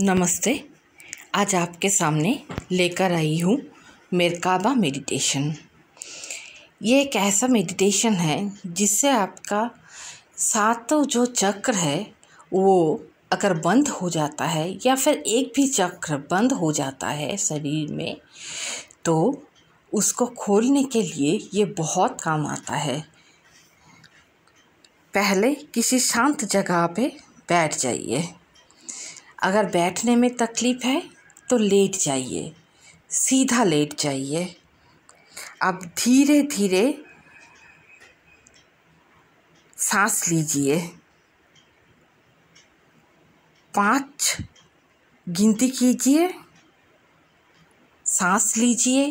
नमस्ते आज आपके सामने लेकर आई हूँ मेरकाबा मेडिटेशन ये एक ऐसा मेडिटेशन है जिससे आपका सातों जो चक्र है वो अगर बंद हो जाता है या फिर एक भी चक्र बंद हो जाता है शरीर में तो उसको खोलने के लिए ये बहुत काम आता है पहले किसी शांत जगह पे बैठ जाइए अगर बैठने में तकलीफ़ है तो लेट जाइए सीधा लेट जाइए अब धीरे धीरे सांस लीजिए पाँच गिनती कीजिए सांस लीजिए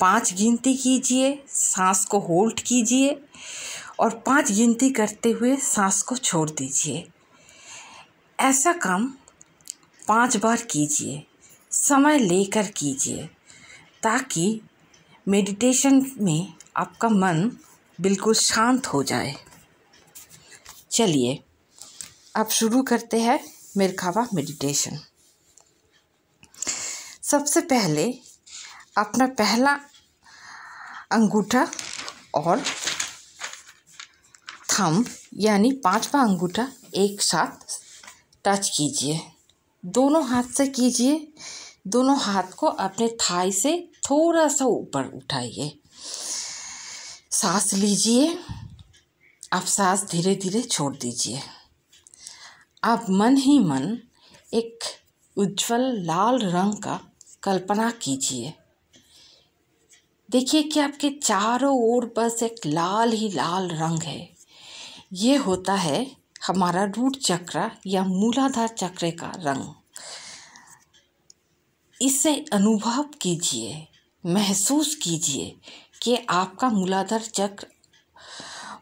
पाँच गिनती कीजिए सांस को होल्ड कीजिए और पाँच गिनती करते हुए सांस को छोड़ दीजिए ऐसा काम पांच बार कीजिए समय लेकर कीजिए ताकि मेडिटेशन में आपका मन बिल्कुल शांत हो जाए चलिए अब शुरू करते हैं मिर्खावा मेडिटेशन सबसे पहले अपना पहला अंगूठा और थम यानी पांचवा अंगूठा एक साथ टच कीजिए दोनों हाथ से कीजिए दोनों हाथ को अपने थाई से थोड़ा सा ऊपर उठाइए सांस लीजिए अब सांस धीरे धीरे छोड़ दीजिए अब मन ही मन एक उज्जवल लाल रंग का कल्पना कीजिए देखिए कि आपके चारों ओर बस एक लाल ही लाल रंग है ये होता है हमारा रूट चक्र या मूलाधार चक्र का रंग इसे अनुभव कीजिए महसूस कीजिए कि आपका मूलाधार चक्र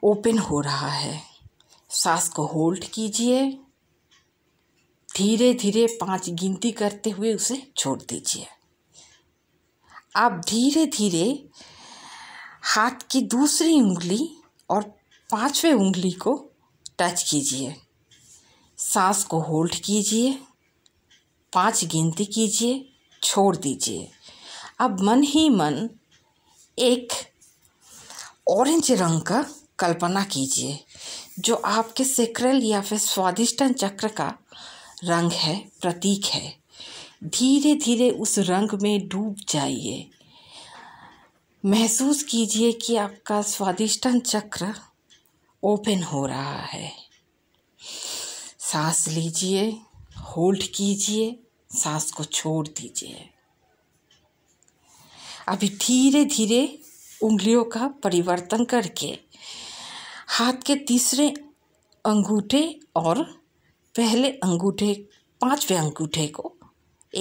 ओपन हो रहा है सांस को होल्ड कीजिए धीरे धीरे पांच गिनती करते हुए उसे छोड़ दीजिए आप धीरे धीरे हाथ की दूसरी उंगली और पांचवें उंगली को टच कीजिए सांस को होल्ड कीजिए पांच गिनती कीजिए छोड़ दीजिए अब मन ही मन एक ऑरेंज रंग का कल्पना कीजिए जो आपके सेक्रल या फिर स्वादिष्टन चक्र का रंग है प्रतीक है धीरे धीरे उस रंग में डूब जाइए महसूस कीजिए कि आपका स्वादिष्टन चक्र ओपन हो रहा है सांस लीजिए होल्ड कीजिए सांस को छोड़ दीजिए अभी धीरे धीरे उंगलियों का परिवर्तन करके हाथ के तीसरे अंगूठे और पहले अंगूठे पांचवें अंगूठे को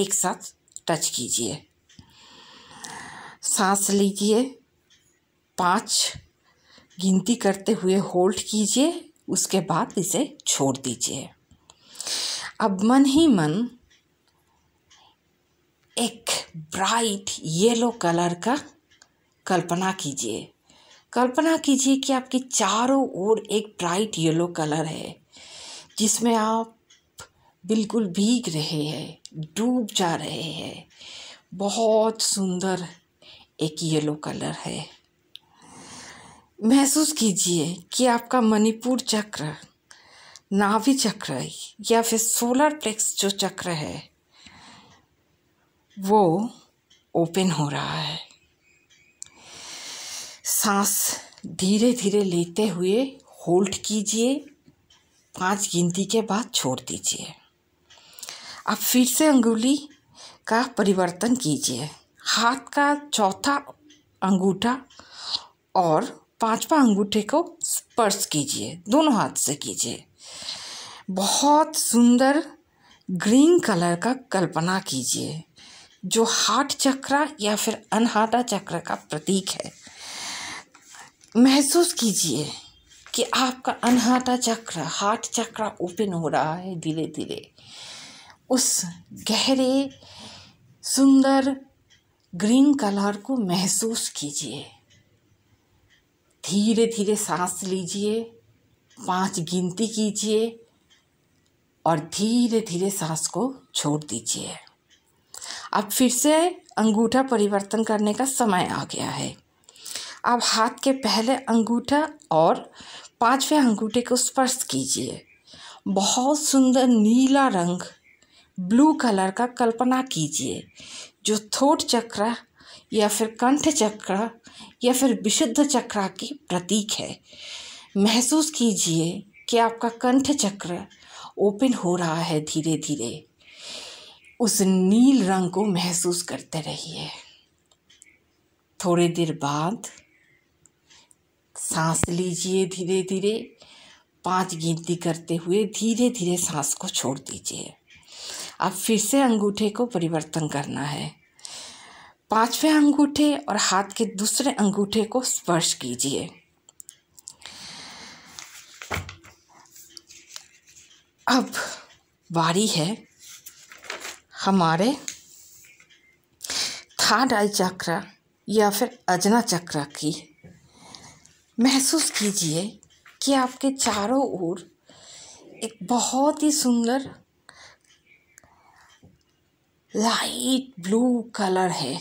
एक साथ टच कीजिए सांस लीजिए पाँच गिनती करते हुए होल्ड कीजिए उसके बाद इसे छोड़ दीजिए अब मन ही मन एक ब्राइट येलो कलर का कल्पना कीजिए कल्पना कीजिए कि आपके चारों ओर एक ब्राइट येलो कलर है जिसमें आप बिल्कुल भीग रहे हैं डूब जा रहे हैं बहुत सुंदर एक येलो कलर है महसूस कीजिए कि आपका मणिपुर चक्र नाभि चक्र या फिर सोलर प्लेक्स जो चक्र है वो ओपन हो रहा है सांस धीरे धीरे लेते हुए होल्ड कीजिए पांच गिनती के बाद छोड़ दीजिए अब फिर से अंगुली का परिवर्तन कीजिए हाथ का चौथा अंगूठा और पांचवा अंगूठे को स्पर्श कीजिए दोनों हाथ से कीजिए बहुत सुंदर ग्रीन कलर का कल्पना कीजिए जो हार्ट चक्र या फिर अनहाटा चक्र का प्रतीक है महसूस कीजिए कि आपका अनहाटा चक्र हार्ट चक्र ओपन हो रहा है धीरे धीरे उस गहरे सुंदर ग्रीन कलर को महसूस कीजिए धीरे धीरे सांस लीजिए पाँच गिनती कीजिए और धीरे धीरे सांस को छोड़ दीजिए अब फिर से अंगूठा परिवर्तन करने का समय आ गया है अब हाथ के पहले अंगूठा और पांचवें अंगूठे को स्पर्श कीजिए बहुत सुंदर नीला रंग ब्लू कलर का कल्पना कीजिए जो थोट चक्र या फिर कंठ चक्र या फिर विशुद्ध चक्रा की प्रतीक है महसूस कीजिए कि आपका कंठ चक्र ओपन हो रहा है धीरे धीरे उस नील रंग को महसूस करते रहिए थोड़ी देर बाद सांस लीजिए धीरे धीरे पांच गिनती करते हुए धीरे धीरे सांस को छोड़ दीजिए अब फिर से अंगूठे को परिवर्तन करना है पांचवें अंगूठे और हाथ के दूसरे अंगूठे को स्पर्श कीजिए अब बारी है हमारे थर्ड आई चक्र या फिर अजना चक्र की महसूस कीजिए कि आपके चारों ओर एक बहुत ही सुंदर लाइट ब्लू कलर है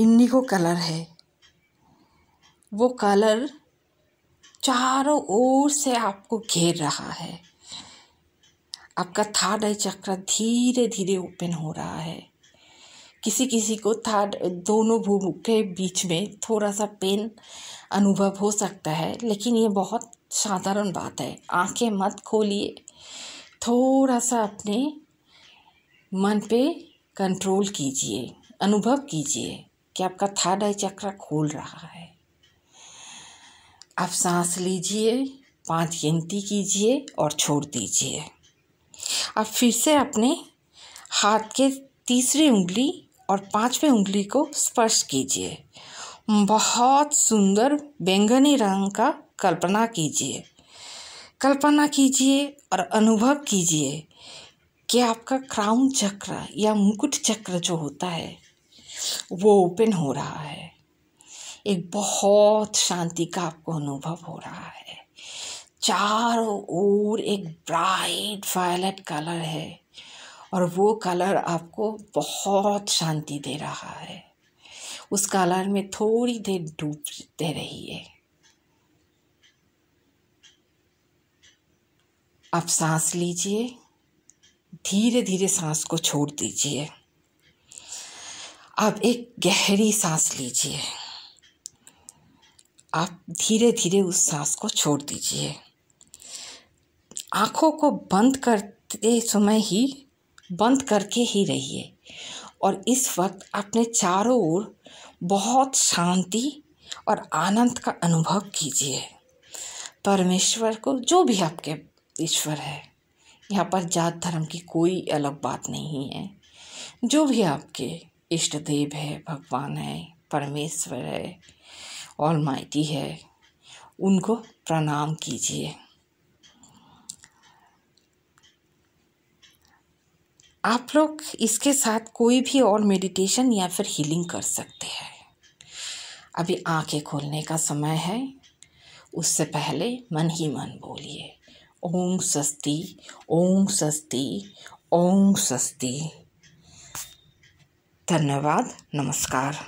इंडिगो कलर है वो कलर चारों ओर से आपको घेर रहा है आपका थर्ड आई चक्र धीरे धीरे ओपन हो रहा है किसी किसी को थर्ड दोनों भूमि के बीच में थोड़ा सा पेन अनुभव हो सकता है लेकिन ये बहुत साधारण बात है आंखें मत खोलिए थोड़ा सा अपने मन पे कंट्रोल कीजिए अनुभव कीजिए कि आपका आई चक्र खोल रहा है आप सांस लीजिए पांच गिनती कीजिए और छोड़ दीजिए अब फिर से अपने हाथ के तीसरी उंगली और पांचवें उंगली को स्पर्श कीजिए बहुत सुंदर बैंगनी रंग का कल्पना कीजिए कल्पना कीजिए और अनुभव कीजिए कि आपका क्राउन चक्र या मुकुट चक्र जो होता है वो ओपन हो रहा है एक बहुत शांति का आपको अनुभव हो रहा है चारों ओर एक ब्राइट वायलेट कलर है और वो कलर आपको बहुत शांति दे रहा है उस कलर में थोड़ी देर डूब दे रही है आप सांस लीजिए धीरे धीरे सांस को छोड़ दीजिए अब एक गहरी सांस लीजिए आप धीरे धीरे उस सांस को छोड़ दीजिए आँखों को बंद करते समय ही बंद करके ही रहिए और इस वक्त अपने चारों ओर बहुत शांति और आनंद का अनुभव कीजिए परमेश्वर को जो भी आपके ईश्वर है यहाँ पर जात धर्म की कोई अलग बात नहीं है जो भी आपके इष्ट देव है भगवान है परमेश्वर है ऑल माइटी है उनको प्रणाम कीजिए आप लोग इसके साथ कोई भी और मेडिटेशन या फिर हीलिंग कर सकते हैं अभी आंखें खोलने का समय है उससे पहले मन ही मन बोलिए ओम सस्ती ओम सस्ती ओम सस्ती धन्यवाद नमस्कार